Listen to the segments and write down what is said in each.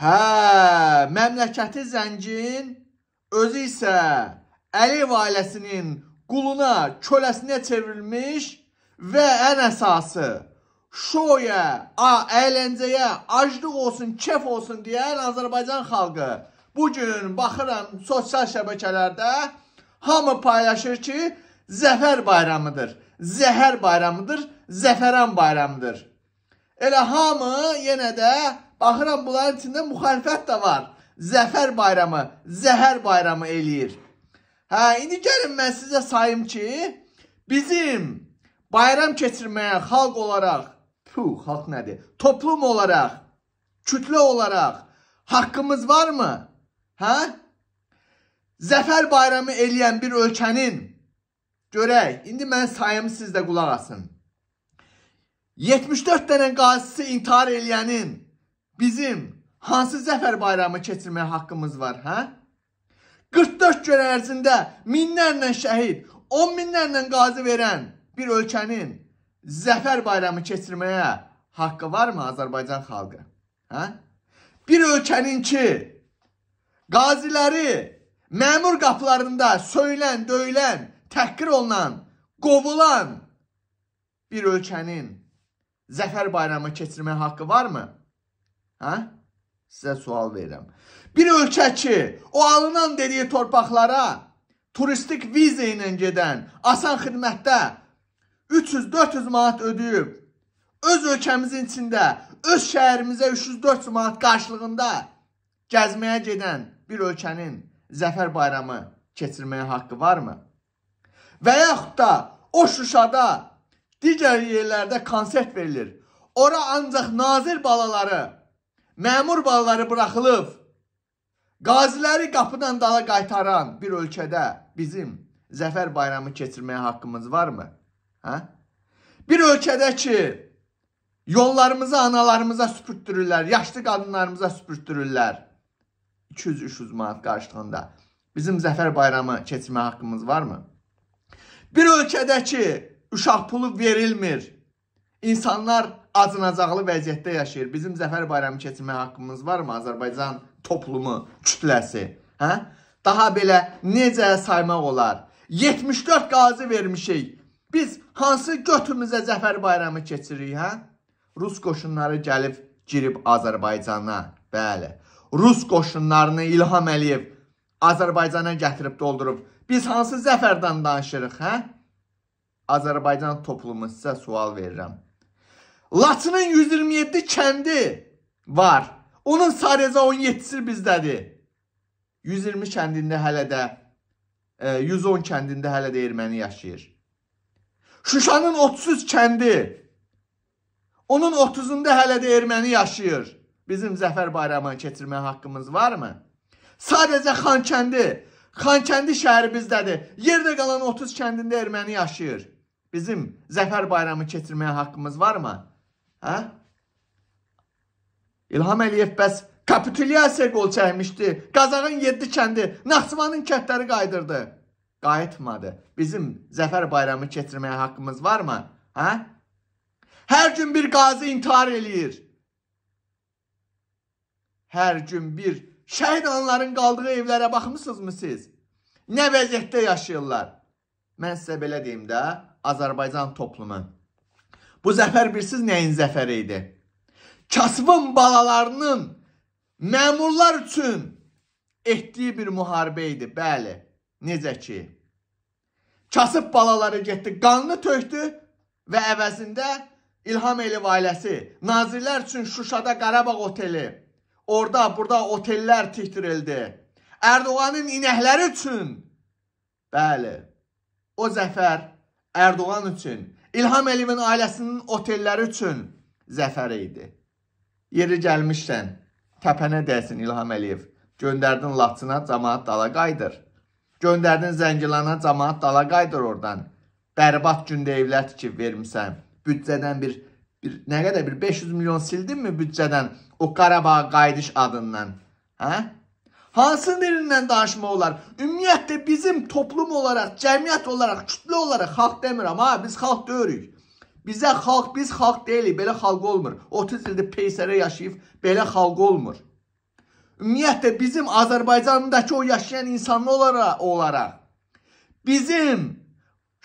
Hə, məmləkəti zəngin, özü isə Əliyev ailəsinin quluna, köləsinə çevrilmiş və ən əsası şoya, a, əyləncəyə, aclıq olsun, kef olsun deyən Azərbaycan xalqı bu gün baxıram sosial şəbəkələrdə hamı paylaşır ki, zəfər bayramıdır. Zəhər bayramıdır, zəfəran bayramıdır. Elə hamı yenə də Baxıram bunların içində müxalifət də var. Zəfər bayramı, zəhər bayramı eləyir. Hə, indi gəlin mən sizə sayım ki, bizim bayram keçirməyə xalq olaraq, puh, xalq nədir? Toplum olaraq, kütlə olaraq haqqımız varmı? Hə? Zəfər bayramı eləyən bir ölkənin görək, indi mən sayımı siz də qulaq asın. 74 dənə qazisi intihar eləyənin bizim hansı zəfər bayramı keçirməyə haqqımız var, hə? 44 gün ərzində minlərlə şəhid, 10 minlərlə qazi verən bir ölkənin zəfər bayramı keçirməyə haqqı varmı Azərbaycan xalqı? Hə? Bir ölkənin ki, qaziləri məmur qapılarında söylən, döyülən, təhqir olunan, qovulan bir ölkənin zəfər bayramı keçirməyə haqqı varmı? Hə? Sizə sual verirəm. Bir ölkə ki, o alınan dediyi torpaqlara turistik viza ilə gedən, asan xidmətdə 300-400 manat ödəyib, öz ölkəmizin içində, öz şəhərimizə 300-400 manat qarşılığında gəzməyə gedən bir ölkənin zəfər bayramı keçirməyə haqqı varmı? Və yaxud da o Şuşada, digər yerlərdə konsert verilir. Ora ancaq nazir balaları məmur balları buraxılıb, qaziləri qapıdan dala qaytaran bir ölkədə bizim zəfər bayramı keçirməyə haqqımız varmı? Hə? Bir ölkədə ki, yollarımızı analarımıza süpürtdürürlər, yaşlı qadınlarımıza süpürtdürürlər. 200-300 manat qarşılığında. Bizim zəfər bayramı keçirməyə haqqımız varmı? Bir ölkədə ki, uşaq pulu verilmir, insanlar acınacaqlı vəziyyətdə yaşayır. Bizim zəfər bayramı keçirmək haqqımız varmı Azərbaycan toplumu, kütləsi? Hə? Daha belə necə saymaq olar? 74 qazi vermişik. Biz hansı götümüzə zəfər bayramı keçiririk, hə? Rus qoşunları gəlib girib Azərbaycana. Bəli. Rus qoşunlarını İlham Əliyev Azərbaycana gətirib doldurub. Biz hansı zəfərdən danışırıq, hə? Azərbaycan toplumu sizə sual verirəm. Laçının 127 kəndi var. Onun sadəcə 17-si bizdədir. 120 kəndində hələ də 110 e, kəndində hələ də erməni yaşayır. Şuşanın 33 kəndi. Onun 30-unda hələ də erməni yaşayır. Bizim zəfər bayramını keçirmək haqqımız varmı? Sadəcə Xankəndi. Xankəndi şəhəri bizdədir. Yerdə qalan 30 kəndində erməni yaşayır. Bizim zəfər bayramı keçirməyə haqqımız varmı? Hə? İlham Əliyev bəs kapitulyasiya qol çəkmişdi. Qazağın 7 kəndi, Naxçıvanın kəndləri qayıdırdı. Qayıtmadı. Bizim zəfər bayramı keçirməyə haqqımız varmı? Hə? Hər gün bir qazi intihar eləyir. Hər gün bir şəhid anların qaldığı evlərə baxmısınızmı siz? Nə vəziyyətdə yaşayırlar? Mən sizə belə deyim də, Azərbaycan toplumu Bu zəfər bilsiz nəyin zəfəri idi? Kasıbın balalarının məmurlar üçün etdiyi bir müharibə idi. Bəli, necə ki, kasıb balaları getdi, qanını tökdü və əvəzində İlham Əliyev ailəsi nazirlər üçün Şuşada Qarabağ oteli, orada, burada otellər tikdirildi. Erdoğanın inəkləri üçün, bəli, o zəfər Erdoğan üçün İlham Əliyevin ailəsinin otelləri üçün zəfəri idi. Yeri gəlmişdən təpənə dəysin İlham Əliyev. Göndərdin Laçına, cəmaət dala qayıdır. Göndərdin Zəngilana, cəmaət dala qayıdır oradan. Bərbad gündə evlər tikib vermisən. Büdcədən bir, bir nə qədər bir 500 milyon sildin mi büdcədən o Qarabağa qayıdış adından? Hə? Hansı birindən danışmaq olar? Ümumiyyətlə bizim toplum olaraq, cəmiyyət olaraq, kütlə olaraq xalq demirəm ha, biz xalq deyirik. Bizə xalq, biz xalq deyilik, belə xalq olmur. 30 ildir peysərə yaşayıb, belə xalq olmur. Ümumiyyətlə bizim Azərbaycandakı o yaşayan insanlar olaraq, olaraq bizim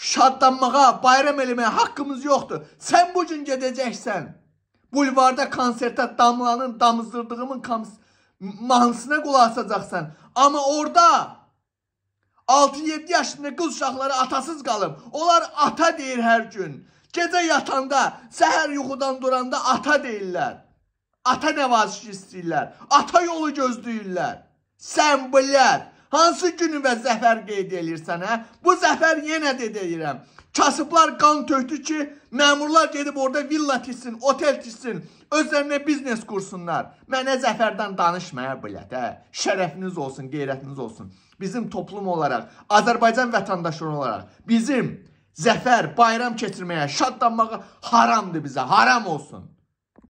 şadlanmağa, bayram eləməyə haqqımız yoxdur. Sən bu gün gedəcəksən bulvarda konsertə damlanın, damızdırdığımın konsertə mahnısına qulaq asacaqsan. Amma orada 6-7 yaşında qız uşaqları atasız qalıb. Onlar ata deyir hər gün. Gecə yatanda, səhər yuxudan duranda ata deyirlər. Ata nəvazişi istəyirlər. Ata yolu gözləyirlər. Sən bilər. Hansı günü və zəfər qeyd elirsən, hə? Bu zəfər yenə də deyirəm. Kasıblar qan tökdü ki, məmurlar gedib orada villa tiksin, otel tiksin, özlərinə biznes qursunlar. Mənə zəfərdən danışmaya bilət, hə? Şərəfiniz olsun, qeyrətiniz olsun. Bizim toplum olaraq, Azərbaycan vətəndaşı olaraq bizim zəfər, bayram keçirməyə, şadlanmağa haramdır bizə, haram olsun.